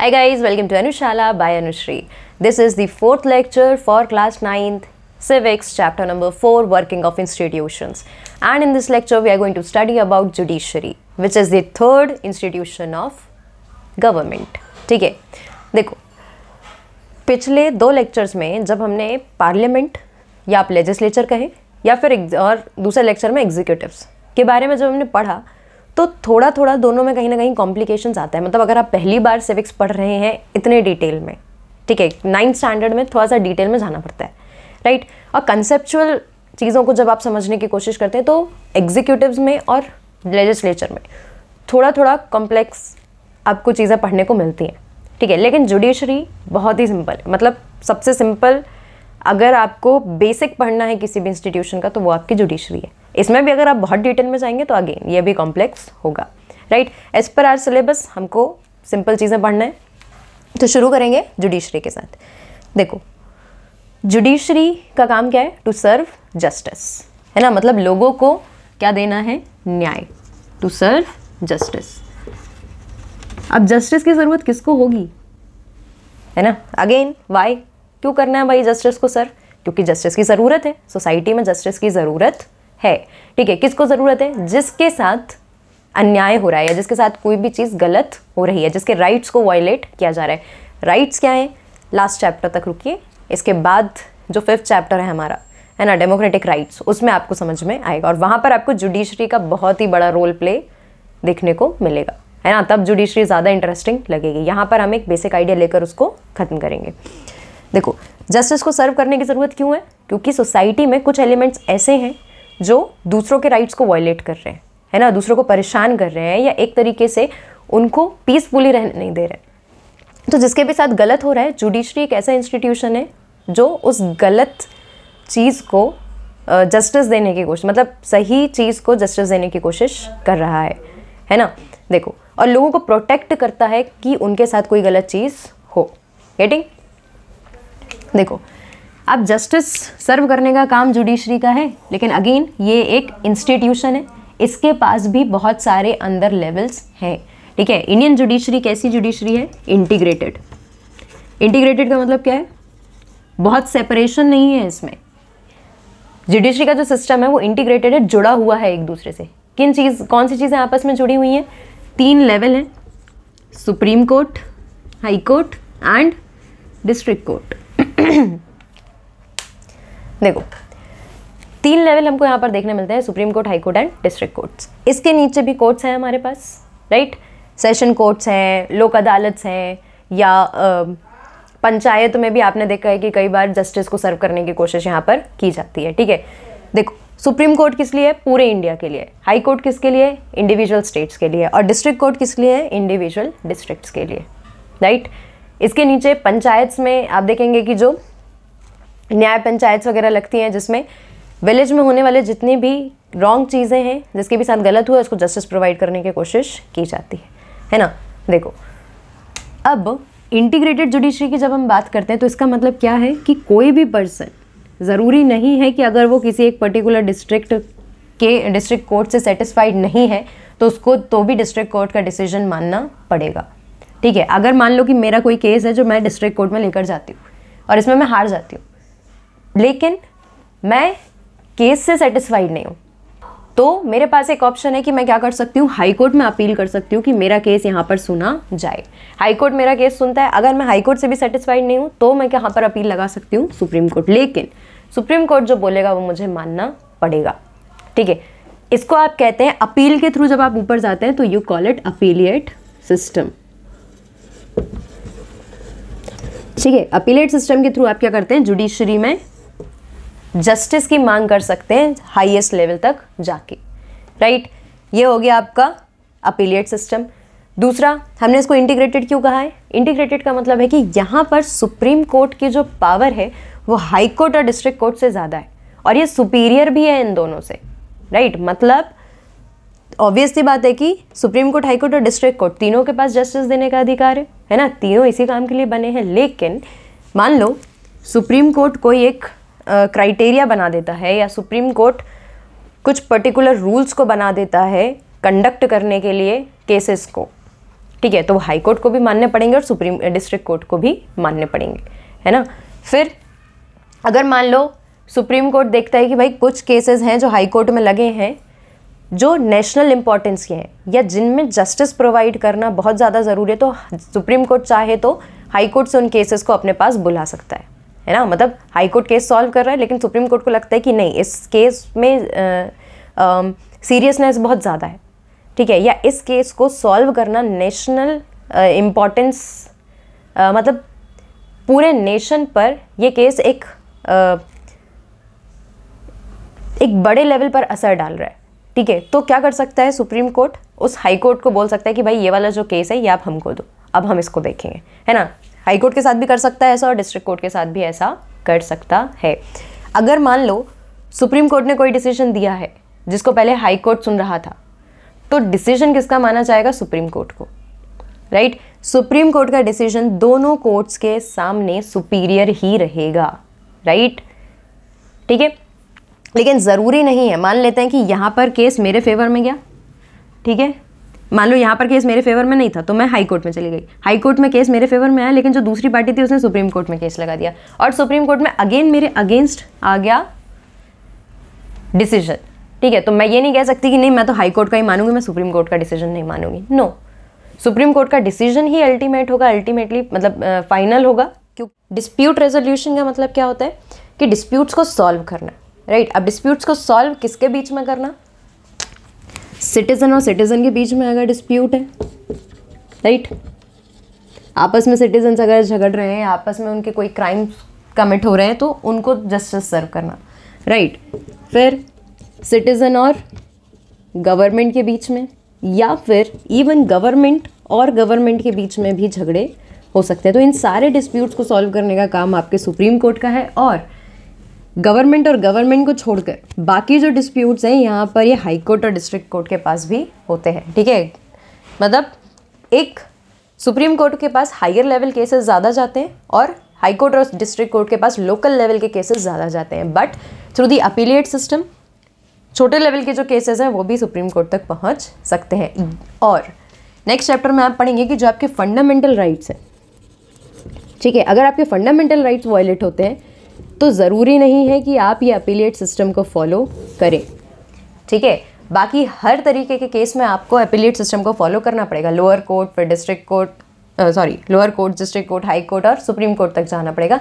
Hi guys, welcome to Anushala by Anushri. This is the fourth lecture for class 9th Civics, chapter number 4, Working of Institutions. And in this lecture, we are going to study about judiciary, which is the third institution of government. ठीक है देखो पिछले दो lectures में जब हमने parliament या आप लेजिस्लेचर कहे या फिर और दूसरे लेक्चर में एग्जीक्यूटिव्स के बारे में जब हमने पढ़ा तो थोड़ा थोड़ा दोनों में कहीं ना कहीं कॉम्प्लिकेशन आता है मतलब अगर आप पहली बार सिविक्स पढ़ रहे हैं इतने डिटेल में ठीक है नाइन्थ स्टैंडर्ड में थोड़ा सा डिटेल में जाना पड़ता है राइट और कंसेप्चुअल चीज़ों को जब आप समझने की कोशिश करते हैं तो एग्जीक्यूटिव में और लेजिस्लेचर में थोड़ा थोड़ा कॉम्प्लेक्स आपको चीज़ें पढ़ने को मिलती हैं ठीक है लेकिन जुडिशरी बहुत ही सिंपल है मतलब सबसे सिंपल अगर आपको बेसिक पढ़ना है किसी भी इंस्टीट्यूशन का तो वो आपकी जुडिशरी है इसमें भी अगर आप बहुत डिटेल में जाएंगे तो अगेन ये भी कॉम्प्लेक्स होगा right as per our syllabus हमको सिंपल चीज़ें पढ़ना है तो शुरू करेंगे जुडिशरी के साथ देखो जुडिशरी का काम क्या है टू सर्व जस्टिस है ना मतलब लोगों को क्या देना है न्याय टू सर्व जस्टिस अब जस्टिस की ज़रूरत किसको होगी है ना अगेन वाई क्यों करना है भाई जस्टिस को सर्व क्योंकि जस्टिस की ज़रूरत है सोसाइटी में जस्टिस की ज़रूरत है ठीक है किसको ज़रूरत है जिसके साथ अन्याय हो रहा है या जिसके साथ कोई भी चीज़ गलत हो रही है जिसके राइट्स को वायलेट किया जा रहा है राइट्स क्या हैं लास्ट चैप्टर तक रुकिए इसके बाद जो फिफ्थ चैप्टर है हमारा है ना डेमोक्रेटिक राइट्स उसमें आपको समझ में आएगा और वहाँ पर आपको जुडिशरी का बहुत ही बड़ा रोल प्ले देखने को मिलेगा है ना तब जुडिशरी ज़्यादा इंटरेस्टिंग लगेगी यहाँ पर हम एक बेसिक आइडिया लेकर उसको ख़त्म करेंगे देखो जस्टिस को सर्व करने की ज़रूरत क्यों है क्योंकि सोसाइटी में कुछ एलिमेंट्स ऐसे हैं जो दूसरों के राइट्स को वायलेट कर रहे हैं है ना दूसरों को परेशान कर रहे हैं या एक तरीके से उनको पीसफुली रहने नहीं दे रहे तो जिसके भी साथ गलत हो रहा है जुडिशरी एक ऐसा इंस्टीट्यूशन है जो उस गलत चीज़ को जस्टिस देने की कोशिश मतलब सही चीज़ को जस्टिस देने की कोशिश कर रहा है है ना देखो और लोगों को प्रोटेक्ट करता है कि उनके साथ कोई गलत चीज़ हो गेटिंग देखो अब जस्टिस सर्व करने का काम जुडिशरी का है लेकिन अगेन ये एक इंस्टीट्यूशन है इसके पास भी बहुत सारे अंदर लेवल्स हैं ठीक है इंडियन जुडिशरी कैसी जुडिशरी है इंटीग्रेटेड इंटीग्रेटेड का मतलब क्या है बहुत सेपरेशन नहीं है इसमें जुडिशरी का जो सिस्टम है वो इंटीग्रेटेड है जुड़ा हुआ है एक दूसरे से किन चीज़ कौन सी चीज़ें आपस में जुड़ी हुई हैं तीन लेवल हैं supreme court high court and district court देखो तीन लेवल हमको यहाँ पर देखने मिलते हैं supreme court high court and district courts इसके नीचे भी कोर्ट्स हैं हमारे पास राइट सेशन कोर्ट्स हैं लोक अदालत हैं या आ, पंचायत में भी आपने देखा है कि कई बार जस्टिस को सर्व करने की कोशिश यहाँ पर की जाती है ठीक है देखो सुप्रीम कोर्ट किस लिए है पूरे इंडिया के लिए हाई कोर्ट किसके लिए इंडिविजुअल स्टेट्स के लिए और डिस्ट्रिक्ट कोर्ट किस लिए है इंडिविजुअल डिस्ट्रिक्ट्स के लिए राइट इसके नीचे पंचायत्स में आप देखेंगे कि जो न्याय पंचायत वगैरह लगती हैं जिसमें विलेज में होने वाले जितनी भी रॉन्ग चीज़ें हैं जिसके भी साथ गलत हुआ उसको जस्टिस प्रोवाइड करने की कोशिश की जाती है है ना देखो अब इंटीग्रेटेड जुडिशरी की जब हम बात करते हैं तो इसका मतलब क्या है कि कोई भी पर्सन ज़रूरी नहीं है कि अगर वो किसी एक पर्टिकुलर डिस्ट्रिक्ट के डिस्ट्रिक्ट कोर्ट से सेटिस्फाइड नहीं है तो उसको तो भी डिस्ट्रिक्ट कोर्ट का डिसीजन मानना पड़ेगा ठीक है अगर मान लो कि मेरा कोई केस है जो मैं डिस्ट्रिक्ट कोर्ट में लेकर जाती हूँ और इसमें मैं हार जाती हूँ लेकिन मैं केस से सेटिस्फाइड नहीं हूँ तो मेरे पास एक ऑप्शन है कि मैं क्या कर सकती हूँ हाईकोर्ट में अपील कर सकती हूँ कि मेरा केस यहाँ पर सुना जाए हाईकोर्ट मेरा केस सुनता है अगर मैं हाईकोर्ट से भी सेटिस्फाइड नहीं हूँ तो मैं यहाँ पर अपील लगा सकती हूँ सुप्रीम कोर्ट लेकिन सुप्रीम कोर्ट जो बोलेगा वो मुझे मानना पड़ेगा ठीक है इसको आप कहते हैं अपील के थ्रू जब आप ऊपर जाते हैं तो you call it appellate system ठीक है अपीलेट सिस्टम के थ्रू आप क्या करते हैं जुडिशरी में जस्टिस की मांग कर सकते हैं हाईएस्ट लेवल तक जाके राइट ये हो गया आपका अपीलियट सिस्टम दूसरा हमने इसको इंटीग्रेटेड क्यों कहा है इंटीग्रेटेड का मतलब है कि यहाँ पर सुप्रीम कोर्ट की जो पावर है वो हाई कोर्ट और डिस्ट्रिक्ट कोर्ट से ज़्यादा है और ये सुपीरियर भी है इन दोनों से राइट मतलब ऑब्वियसली बात है कि सुप्रीम कोर्ट हाई कोर्ट और डिस्ट्रिक्ट कोर्ट तीनों के पास जस्टिस देने का अधिकार है है ना तीनों इसी काम के लिए बने हैं लेकिन मान लो सुप्रीम कोर्ट कोई एक क्राइटेरिया बना देता है या सुप्रीम कोर्ट कुछ पर्टिकुलर रूल्स को बना देता है कंडक्ट करने के लिए केसेस को ठीक है तो हाई कोर्ट को भी मानने पड़ेंगे और सुप्रीम डिस्ट्रिक्ट कोर्ट को भी मानने पड़ेंगे है ना फिर अगर मान लो सुप्रीम कोर्ट देखता है कि भाई कुछ केसेस हैं जो हाई कोर्ट में लगे हैं जो नेशनल इम्पॉर्टेंस के हैं या जिनमें जस्टिस प्रोवाइड करना बहुत ज़्यादा ज़रूरी है तो सुप्रीम कोर्ट चाहे तो हाई कोर्ट से उन केसेस को अपने पास बुला सकता है है ना मतलब हाई कोर्ट केस सॉल्व कर रहा है लेकिन सुप्रीम कोर्ट को लगता है कि नहीं इस केस में सीरियसनेस बहुत ज़्यादा है ठीक है या इस केस को सॉल्व करना नेशनल इम्पॉर्टेंस मतलब पूरे नेशन पर यह केस एक uh, एक बड़े लेवल पर असर डाल रहा है ठीक है तो क्या कर सकता है सुप्रीम कोर्ट उस हाई कोर्ट को बोल सकता है कि भाई ये वाला जो केस है ये आप हमको दो अब हम इसको देखेंगे है ना हाई कोर्ट के साथ भी कर सकता है ऐसा और डिस्ट्रिक्ट कोर्ट के साथ भी ऐसा कर सकता है अगर मान लो सुप्रीम कोर्ट ने कोई डिसीजन दिया है जिसको पहले हाई कोर्ट सुन रहा था तो डिसीजन किसका माना जाएगा सुप्रीम कोर्ट को राइट सुप्रीम कोर्ट का डिसीजन दोनों कोर्ट्स के सामने सुपीरियर ही रहेगा राइट ठीक है लेकिन ज़रूरी नहीं है मान लेते हैं कि यहां पर केस मेरे फेवर में गया ठीक है मान लो यहाँ पर केस मेरे फेवर में नहीं था तो मैं हाई कोर्ट में चली गई हाई कोर्ट में केस मेरे फेवर में आया लेकिन जो दूसरी पार्टी थी उसने सुप्रीम कोर्ट में केस लगा दिया और सुप्रीम कोर्ट में अगेन मेरे अगेंस्ट आ गया डिसीजन ठीक है तो मैं ये नहीं कह सकती कि नहीं मैं तो हाई कोर्ट का ही मानूंगी मैं सुप्रीम कोर्ट का डिसीजन नहीं मानूंगी नो सुप्रीम कोर्ट का डिसीजन ही अल्टीमेट होगा अल्टीमेटली मतलब फाइनल होगा क्यों डिस्प्यूट रेजोल्यूशन का मतलब क्या होता है कि डिस्प्यूट्स को सॉल्व करना राइट right? अब डिस्प्यूट्स को सॉल्व किसके बीच में करना सिटीजन और सिटीजन के बीच में अगर डिस्प्यूट है राइट आपस में सिटीजन अगर झगड़ रहे हैं आपस में उनके कोई क्राइम कमिट हो रहे हैं तो उनको जस्टिस सर्व करना राइट फिर सिटीजन और गवर्नमेंट के बीच में या फिर इवन गवर्नमेंट और गवर्नमेंट के बीच में भी झगड़े हो सकते हैं तो इन सारे डिस्प्यूट्स को सॉल्व करने का काम आपके सुप्रीम कोर्ट का है और गवर्नमेंट और गवर्नमेंट को छोड़कर बाकी जो डिस्प्यूट्स हैं यहाँ पर ये हाई कोर्ट और डिस्ट्रिक्ट कोर्ट के पास भी होते हैं ठीक है मतलब एक सुप्रीम कोर्ट के पास हायर लेवल केसेस ज़्यादा जाते हैं और हाई कोर्ट और डिस्ट्रिक्ट कोर्ट के पास लोकल लेवल के केसेस ज़्यादा जाते हैं but through the appellate system छोटे लेवल के जो केसेस हैं वो भी सुप्रीम कोर्ट तक पहुँच सकते हैं और नेक्स्ट चैप्टर में आप पढ़ेंगे कि जो आपके फंडामेंटल राइट्स हैं ठीक है अगर आपके फंडामेंटल राइट्स वायलेट होते हैं तो ज़रूरी नहीं है कि आप ये अपीलिएट सिस्टम को फॉलो करें ठीक है बाकी हर तरीके के केस में आपको अपीलिएट सिस्टम को फॉलो करना पड़ेगा लोअर कोर्ट फिर district court sorry lower court district court high court और सुप्रीम कोर्ट तक जाना पड़ेगा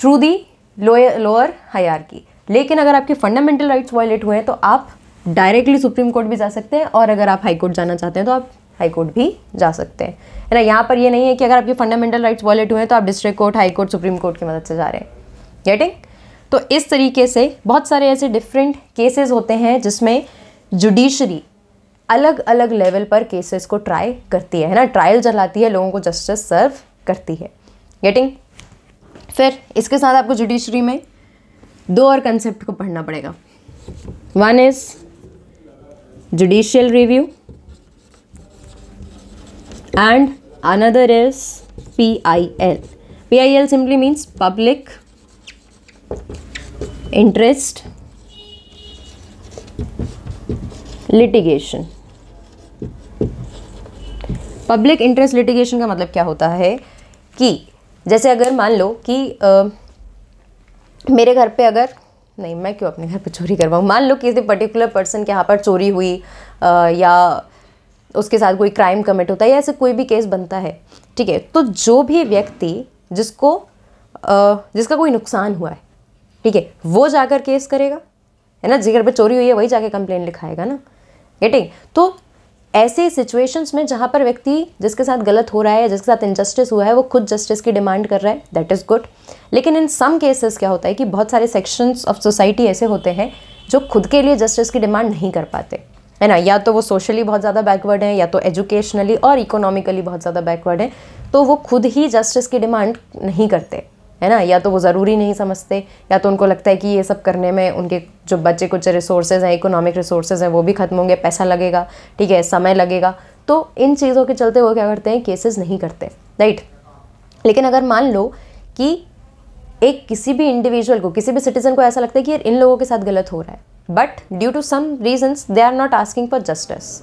थ्रू दी लोअर हयार की लेकिन अगर आपके फंडामेंटल राइट्स वायलेट हुए हैं तो आप डायरेक्टली सुप्रीम कोर्ट भी जा सकते हैं और अगर आप हाई कोर्ट जाना चाहते हैं तो आप हाई कोर्ट भी जा सकते हैं ना यहाँ पर ये नहीं है कि अगर आपके फंडामेंटल राइट्स वॉलेट हुए हैं तो आप district court high court supreme court की मदद से जा रहे हैं गेटिंग तो इस तरीके से बहुत सारे ऐसे डिफरेंट केसेस होते हैं जिसमें जुडिशरी अलग अलग लेवल पर केसेस को ट्राई करती है है ना ट्रायल चलाती है लोगों को जस्टिस सर्व करती है गेटिंग फिर इसके साथ आपको जुडिशरी में दो और कंसेप्ट को पढ़ना पड़ेगा one is judicial review and another is P I L P I L simply means public interest litigation public interest litigation का मतलब क्या होता है कि जैसे अगर मान लो कि आ, मेरे घर पे अगर नहीं मैं क्यों अपने घर पे चोरी करवाऊँ मान लो किसी पर्टिकुलर पर्सन के यहाँ पर चोरी हुई आ, या उसके साथ कोई क्राइम कमिट होता है या ऐसे कोई भी केस बनता है ठीक है तो जो भी व्यक्ति जिसको आ, जिसका कोई नुकसान हुआ है ठीक है वो जाकर केस करेगा है ना जिगर पर चोरी हुई है वही जाके कंप्लेन लिखाएगा ना गेटिंग तो ऐसे सिचुएशंस में जहाँ पर व्यक्ति जिसके साथ गलत हो रहा है जिसके साथ इनजस्टिस हुआ है वो खुद जस्टिस की डिमांड कर रहा है दैट इज़ गुड लेकिन इन सम केसेस क्या होता है कि बहुत सारे सेक्शंस ऑफ सोसाइटी ऐसे होते हैं जो खुद के लिए जस्टिस की डिमांड नहीं कर पाते है ना या तो वो सोशली बहुत ज़्यादा बैकवर्ड हैं या तो एजुकेशनली और इकोनॉमिकली बहुत ज़्यादा बैकवर्ड हैं तो वो खुद ही जस्टिस की डिमांड नहीं करते है ना या तो वो ज़रूरी नहीं समझते या तो उनको लगता है कि ये सब करने में उनके जो बच्चे कुछ रिसोर्सेज हैं इकोनॉमिक रिसोर्सेज हैं वो भी ख़त्म होंगे पैसा लगेगा ठीक है समय लगेगा तो इन चीज़ों के चलते वो क्या करते हैं केसेस नहीं करते राइट लेकिन अगर मान लो कि एक किसी भी इंडिविजुअल को किसी भी सिटीज़न को ऐसा लगता है कि यार इन लोगों के साथ गलत हो रहा है but due to some reasons they are not asking for justice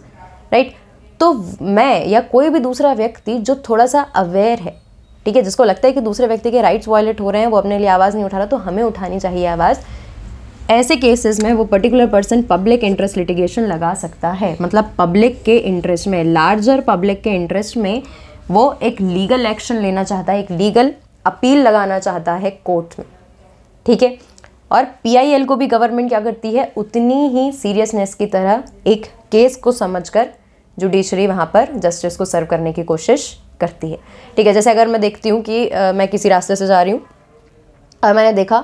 right तो मैं या कोई भी दूसरा व्यक्ति जो थोड़ा सा अवेयर है ठीक है जिसको लगता है कि दूसरे व्यक्ति के राइट्स वॉयलेट हो रहे हैं वो अपने लिए आवाज़ नहीं उठा रहा तो हमें उठानी चाहिए आवाज़ ऐसे केसेस में वो particular person public interest litigation लगा सकता है मतलब पब्लिक के इंटरेस्ट में लार्जर पब्लिक के इंटरेस्ट में वो एक लीगल एक्शन लेना चाहता है एक लीगल अपील लगाना चाहता है कोर्ट में ठीक है और पीआईएल को भी गवर्नमेंट क्या करती है उतनी ही सीरियसनेस की तरह एक केस को समझकर जुडिशरी वहाँ पर जस्टिस को सर्व करने की कोशिश करती है ठीक है जैसे अगर मैं देखती हूँ कि आ, मैं किसी रास्ते से जा रही हूँ और मैंने देखा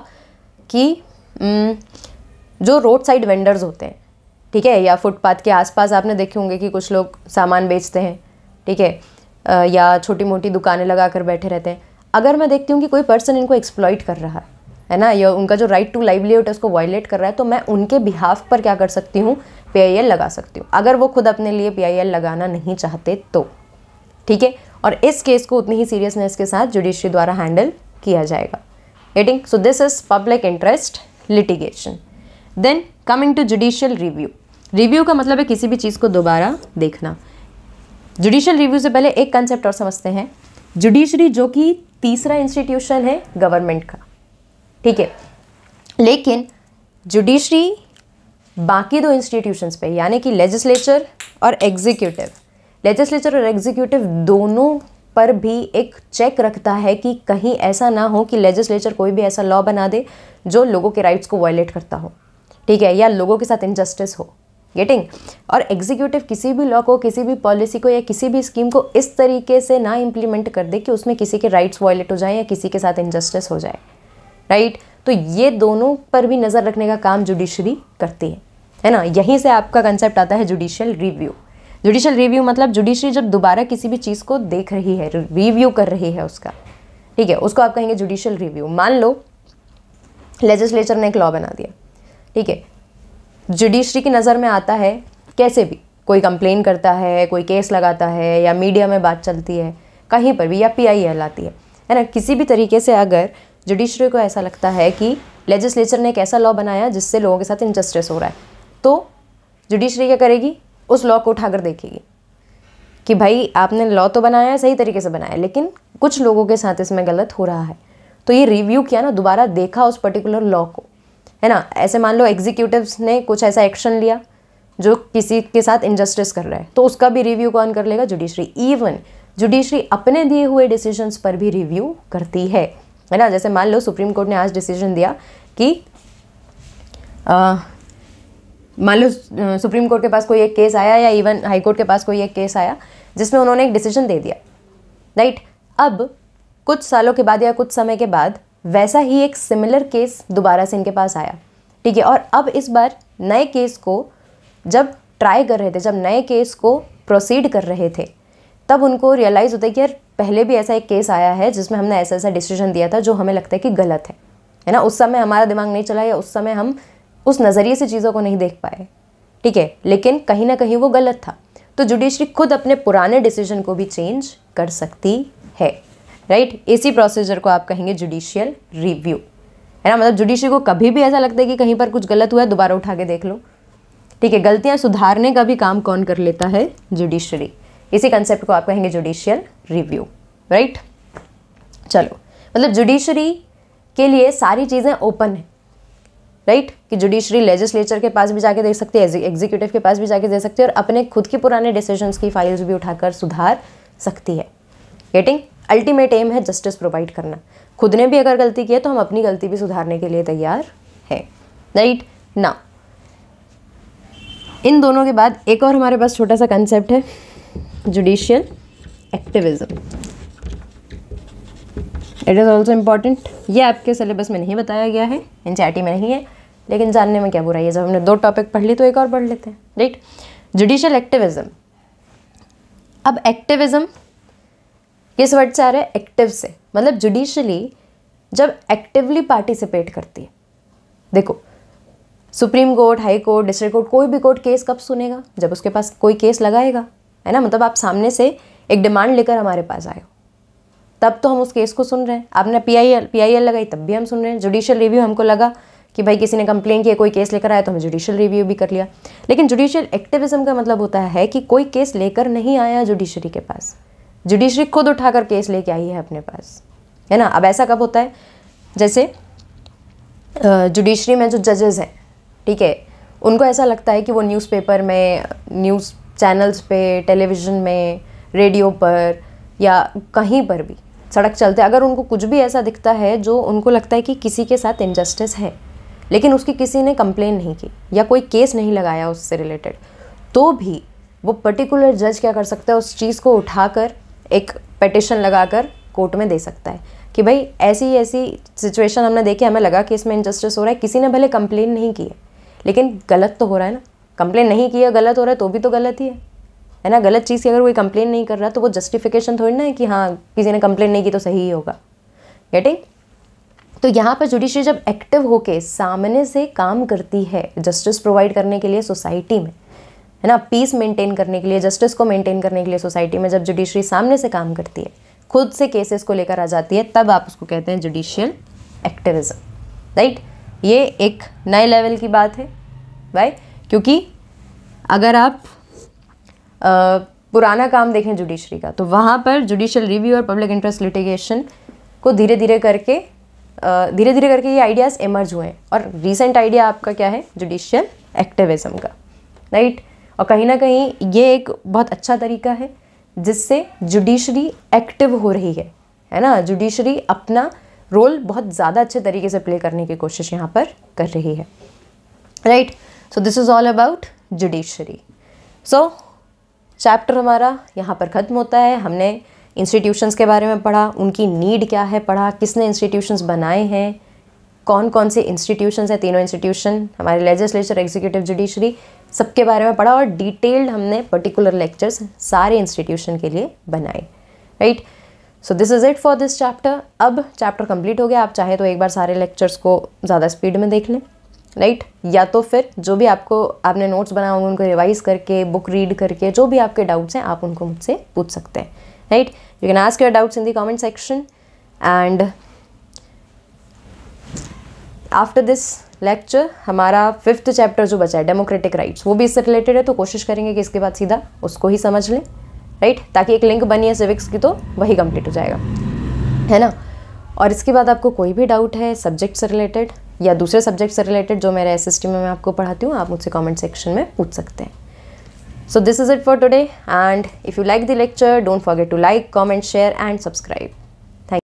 कि जो रोड साइड वेंडर्स होते हैं ठीक है या फुटपाथ के आसपास आपने देखे होंगे कि कुछ लोग सामान बेचते हैं ठीक है या छोटी मोटी दुकानें लगा कर बैठे रहते हैं अगर मैं देखती हूँ कि कोई पर्सन इनको एक्सप्लॉइट कर रहा है है ना या उनका जो राइट टू लाइवलीहुड है उसको वायलेट कर रहा है तो मैं उनके बिहाफ पर क्या कर सकती हूँ पी लगा सकते हो अगर वो खुद अपने लिए पी लगाना नहीं चाहते तो ठीक है और इस केस को उतनी ही सीरियसनेस के साथ जुडिशरी द्वारा हैंडल किया जाएगा एटिंग so this is public interest litigation then coming to judicial review review का मतलब है किसी भी चीज़ को दोबारा देखना जुडिशियल रिव्यू से पहले एक कंसेप्ट और समझते हैं जुडिशरी जो कि तीसरा इंस्टीट्यूशन है गवर्नमेंट का ठीक है लेकिन जुडिशरी बाकी दो इंस्टीट्यूशंस पे यानी कि लेजिस्लेचर और एग्जीक्यूटिव लेजिस्लेचर और एग्जीक्यूटिव दोनों पर भी एक चेक रखता है कि कहीं ऐसा ना हो कि लेजिस्लेचर कोई भी ऐसा लॉ बना दे जो लोगों के राइट्स को वायलेट करता हो ठीक है या लोगों के साथ इनजस्टिस हो गेटिंग और एग्जीक्यूटिव किसी भी लॉ को किसी भी पॉलिसी को या किसी भी स्कीम को इस तरीके से ना इम्प्लीमेंट कर दे कि उसमें किसी के राइट्स वायलेट हो जाए या किसी के साथ इनजस्टिस हो जाए राइट right? तो ये दोनों पर भी नज़र रखने का काम जुडिशरी करती है है ना यहीं से आपका कंसेप्ट आता है जुडिशियल रिव्यू जुडिशियल रिव्यू मतलब जुडिशरी जब दोबारा किसी भी चीज़ को देख रही है रिव्यू कर रही है उसका ठीक है उसको आप कहेंगे जुडिशियल रिव्यू मान लो लेजिस्लेचर ने एक लॉ बना दिया ठीक है जुडिशरी की नज़र में आता है कैसे भी कोई कंप्लेन करता है कोई केस लगाता है या मीडिया में बात चलती है कहीं पर भी या पी आई आती है है ना किसी भी तरीके से अगर जुडिशरी को ऐसा लगता है कि लेजिस्लेचर ने एक ऐसा लॉ बनाया जिससे लोगों के साथ इंजस्टिस हो रहा है तो जुडिशरी क्या करेगी उस लॉ को उठाकर देखेगी कि भाई आपने लॉ तो बनाया है सही तरीके से बनाया लेकिन कुछ लोगों के साथ इसमें गलत हो रहा है तो ये रिव्यू किया ना दोबारा देखा उस पर्टिकुलर लॉ को है ना ऐसे मान लो एग्जीक्यूटिव ने कुछ ऐसा एक्शन लिया जो किसी के साथ इनजस्टिस कर रहा है तो उसका भी रिव्यू कौन कर लेगा जुडिशरी इवन जुडिशरी अपने दिए हुए डिसीजंस पर भी रिव्यू करती है है ना जैसे मान लो सुप्रीम कोर्ट ने आज डिसीजन दिया कि आ, मान लो सुप्रीम कोर्ट के पास कोई एक केस आया या इवन हाई कोर्ट के पास कोई एक केस आया जिसमें उन्होंने एक डिसीजन दे दिया राइट अब कुछ सालों के बाद या कुछ समय के बाद वैसा ही एक सिमिलर केस दोबारा से इनके पास आया ठीक है और अब इस बार नए केस को जब ट्राई कर रहे थे जब नए केस को प्रोसीड कर रहे थे तब उनको रियलाइज़ होता है कि यार पहले भी ऐसा एक केस आया है जिसमें हमने ऐसा ऐसा डिसीजन दिया था जो हमें लगता है कि गलत है है ना उस समय हमारा दिमाग नहीं चला या उस समय हम उस नज़रिए से चीज़ों को नहीं देख पाए ठीक है लेकिन कहीं ना कहीं वो गलत था तो जुडिशरी खुद अपने पुराने डिसीजन को भी चेंज कर सकती है राइट इसी प्रोसीजर को आप कहेंगे जुडिशियल रिव्यू है ना मतलब जुडिशरी को कभी भी ऐसा लगता है कि कहीं पर कुछ गलत हुआ है दोबारा उठा के देख लो ठीक है गलतियां सुधारने का भी काम कौन कर लेता है जुडिशरी इसी कंसेप्ट को आप कहेंगे जुडिशियल रिव्यू राइट चलो मतलब जुडिशरी के लिए सारी चीज़ें ओपन है राइट कि जुडिशरी लेजिस्लेचर के पास भी जाके देख सकती है एग्जीक्यूटिव के पास भी जाके देख सकती है और अपने खुद के पुराने डिसीजंस की फाइल्स भी उठाकर सुधार सकती है गेटिंग अल्टीमेट एम है जस्टिस प्रोवाइड करना खुद ने भी अगर गलती की है तो हम अपनी गलती भी सुधारने के लिए तैयार है राइट ना इन दोनों के बाद एक और हमारे पास छोटा सा कंसेप्ट है judicial activism it is also important ये आपके सिलेबस में नहीं बताया गया है एन में नहीं है लेकिन जानने में क्या बुराई है जब हमने दो टॉपिक पढ़ ली तो एक और पढ़ लेते हैं राइट जुडिशल एक्टिविज्म अब एक्टिविज्म किस वर्ड से आ रहा है एक्टिव से मतलब जुडिशली जब एक्टिवली पार्टिसिपेट करती है देखो supreme court high court district court कोई भी कोर्ट केस कब सुनेगा जब उसके पास कोई केस लगाएगा है ना मतलब आप सामने से एक डिमांड लेकर हमारे पास आए हो तब तो हम उस केस को सुन रहे हैं आपने P I L P I L लगाई तब भी हम सुन रहे हैं जुडिशियल रिव्यू हमको लगा कि भाई किसी ने कंप्लेन किया कोई केस लेकर आया तो हमें जुडिशियल रिव्यू भी कर लिया लेकिन जुडिशियल एक्टिविज़म का मतलब होता है कि कोई केस लेकर नहीं आया जुडिशरी के पास जुडिशरी खुद उठाकर केस लेके आई है अपने पास है ना अब ऐसा कब होता है जैसे जुडिशरी में जो जजेस हैं ठीक है उनको ऐसा लगता है कि वो न्यूज़पेपर में न्यूज़ चैनल्स पे टेलीविज़न में रेडियो पर या कहीं पर भी सड़क चलते अगर उनको कुछ भी ऐसा दिखता है जो उनको लगता है कि किसी के साथ इनजस्टिस है लेकिन उसकी किसी ने कंप्लेन नहीं की या कोई केस नहीं लगाया उससे रिलेटेड तो भी वो पर्टिकुलर जज क्या कर सकता है उस चीज़ को उठाकर एक पटिशन लगाकर कोर्ट में दे सकता है कि भाई ऐसी ऐसी सिचुएशन हमने देखी हमें लगा कि इसमें इनजस्टिस हो रहा है किसी ने भले कंप्लेन नहीं की है लेकिन गलत तो हो रहा है ना कंप्लेन नहीं किया गलत हो रहा है तो भी तो गलत ही है है ना गलत चीज़ की अगर कोई कंप्लेन नहीं कर रहा तो वो जस्टिफिकेशन थोड़ी ना है कि हाँ किसी ने कंप्लेन नहीं की तो सही ही होगा गेटिंग तो यहाँ पर जुडिशरी जब एक्टिव होके सामने से काम करती है जस्टिस प्रोवाइड करने के लिए सोसाइटी में है ना पीस मेंटेन करने के लिए जस्टिस को मेंटेन करने के लिए सोसाइटी में जब जुडिशरी सामने से काम करती है खुद से केसेस को लेकर आ जाती है तब आप उसको कहते हैं जुडिशियल एक्टिविज्म राइट ये एक नए लेवल की बात है भाई क्योंकि अगर आप आ, पुराना काम देखें जुडिशरी का तो वहाँ पर जुडिशियल रिव्यू और पब्लिक इंटरेस्ट लिटिगेशन को धीरे धीरे करके धीरे धीरे करके ये आइडियाज़ इमर्ज हुए और रिसेंट आइडिया आपका क्या है जुडिशियल एक्टिविज़म का राइट और कहीं ना कहीं ये एक बहुत अच्छा तरीका है जिससे जुडिशरी एक्टिव हो रही है है ना जुडिशरी अपना रोल बहुत ज़्यादा अच्छे तरीके से प्ले करने की कोशिश यहाँ पर कर रही है right so this is all about judiciary so chapter हमारा यहाँ पर ख़त्म होता है हमने इंस्टीट्यूशंस के बारे में पढ़ा उनकी नीड क्या है पढ़ा किसने इंस्टीट्यूशंस बनाए हैं कौन कौन से इंस्टीट्यूशंस हैं तीनों इंस्टीट्यूशन हमारे लेजिस्लेचर एग्जीक्यूटिव जुडिशरी सबके बारे में पढ़ा और डिटेल्ड हमने पर्टिकुलर लेक्चर्स सारे इंस्टीट्यूशन के लिए बनाए right so this is it for this chapter अब चैप्टर कंप्लीट हो गया आप चाहे तो एक बार सारे लेक्चर्स को ज़्यादा स्पीड में देख लें राइट right? या तो फिर जो भी आपको आपने नोट्स बनाए होंगे उनको रिवाइज़ करके बुक रीड करके जो भी आपके डाउट्स हैं आप उनको मुझसे पूछ सकते हैं right you can ask your doubts in the comment section and after this lecture हमारा फिफ्थ चैप्टर जो बचा है डेमोक्रेटिक राइट्स वो भी इससे रिलेटेड है तो कोशिश करेंगे कि इसके बाद सीधा उसको ही समझ लें राइट ताकि एक लिंक बनी है सिविक्स की तो वही कंप्लीट हो जाएगा है ना और इसके बाद आपको कोई भी डाउट है सब्जेक्ट से रिलेटेड या दूसरे सब्जेक्ट से रिलेटेड जो मेरे एस में मैं आपको पढ़ाती हूँ आप मुझसे कॉमेंट सेक्शन में पूछ सकते हैं So this is it for today and if you like the lecture don't forget to like, comment, share and subscribe.